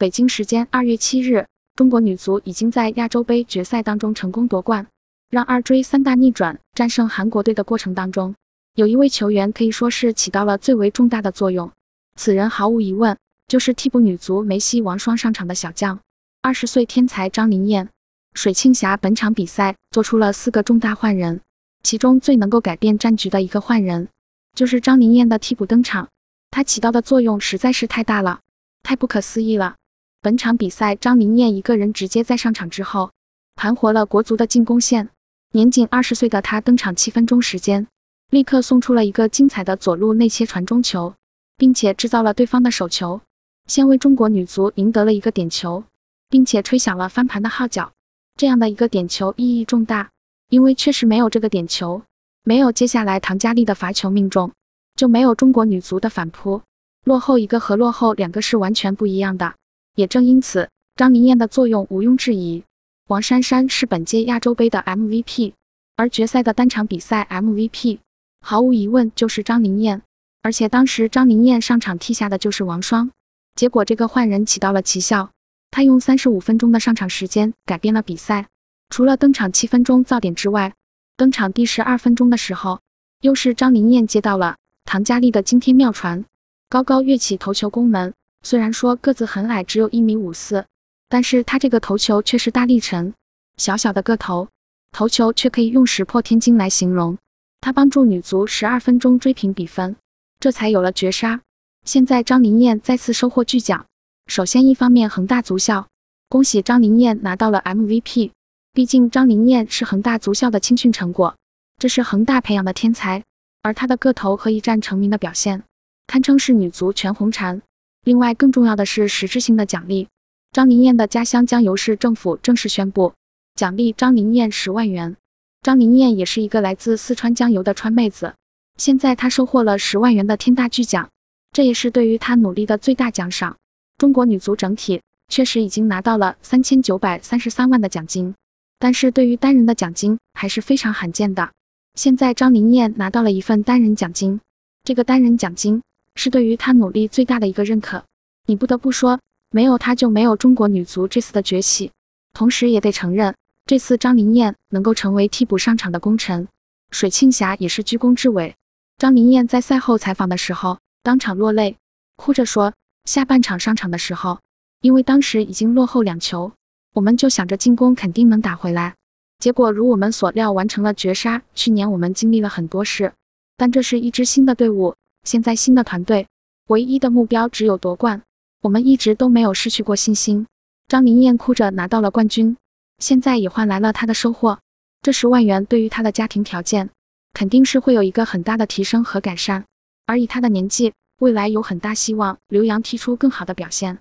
北京时间二月七日，中国女足已经在亚洲杯决赛当中成功夺冠，让二追三大逆转战胜韩国队的过程当中，有一位球员可以说是起到了最为重大的作用，此人毫无疑问就是替补女足梅西王双上场的小将，二十岁天才张琳艳。水庆霞本场比赛做出了四个重大换人，其中最能够改变战局的一个换人，就是张琳艳的替补登场，她起到的作用实在是太大了，太不可思议了。本场比赛，张琳艳一个人直接在上场之后盘活了国足的进攻线。年仅二十岁的她登场七分钟时间，立刻送出了一个精彩的左路内切传中球，并且制造了对方的手球，先为中国女足赢得了一个点球，并且吹响了翻盘的号角。这样的一个点球意义重大，因为确实没有这个点球，没有接下来唐佳丽的罚球命中，就没有中国女足的反扑。落后一个和落后两个是完全不一样的。也正因此，张琳艳的作用毋庸置疑。王珊珊是本届亚洲杯的 MVP，而决赛的单场比赛 MVP，毫无疑问就是张琳艳。而且当时张琳艳上场替下的就是王霜，结果这个换人起到了奇效，他用三十五分钟的上场时间改变了比赛。除了登场七分钟造点之外，登场第十二分钟的时候，又是张琳艳接到了唐佳丽的惊天妙传，高高跃起头球攻门。虽然说个子很矮，只有一米五四，但是他这个头球却是大力神。小小的个头，头球却可以用石破天惊来形容。他帮助女足十二分钟追平比分，这才有了绝杀。现在张琳艳再次收获巨奖。首先，一方面恒大足校，恭喜张琳艳拿到了 MVP。毕竟张琳艳是恒大足校的青训成果，这是恒大培养的天才。而她的个头和一战成名的表现，堪称是女足全红婵。另外，更重要的是实质性的奖励。张宁艳的家乡江油市政府正式宣布，奖励张宁艳十万元。张宁艳也是一个来自四川江油的川妹子，现在她收获了十万元的天大巨奖，这也是对于她努力的最大奖赏。中国女足整体确实已经拿到了三千九百三十三万的奖金，但是对于单人的奖金还是非常罕见的。现在张宁艳拿到了一份单人奖金，这个单人奖金。是对于他努力最大的一个认可。你不得不说，没有他，就没有中国女足这次的崛起。同时也得承认，这次张琳艳能够成为替补上场的功臣，水庆霞也是居功至伟。张琳艳在赛后采访的时候，当场落泪，哭着说：“下半场上场的时候，因为当时已经落后两球，我们就想着进攻肯定能打回来，结果如我们所料，完成了绝杀。去年我们经历了很多事，但这是一支新的队伍。”现在新的团队唯一的目标只有夺冠，我们一直都没有失去过信心。张琳艳哭着拿到了冠军，现在也换来了她的收获。这十万元对于她的家庭条件，肯定是会有一个很大的提升和改善。而以她的年纪，未来有很大希望。刘洋踢出更好的表现。